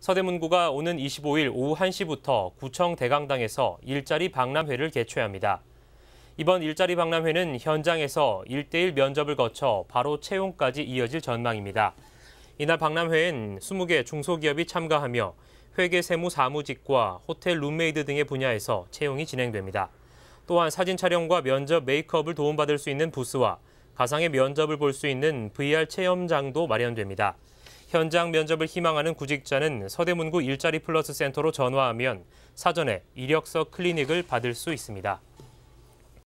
서대문구가 오는 25일 오후 1시부터 구청 대강당에서 일자리 박람회를 개최합니다. 이번 일자리 박람회는 현장에서 1대1 면접을 거쳐 바로 채용까지 이어질 전망입니다. 이날 박람회엔 20개 중소기업이 참가하며 회계세무 사무직과 호텔 룸메이드 등의 분야에서 채용이 진행됩니다. 또한 사진 촬영과 면접 메이크업을 도움받을 수 있는 부스와 가상의 면접을 볼 수 있는 VR 체험장도 마련됩니다. 현장 면접을 희망하는 구직자는 서대문구 일자리 플러스 센터로 전화하면 사전에 이력서 클리닉을 받을 수 있습니다.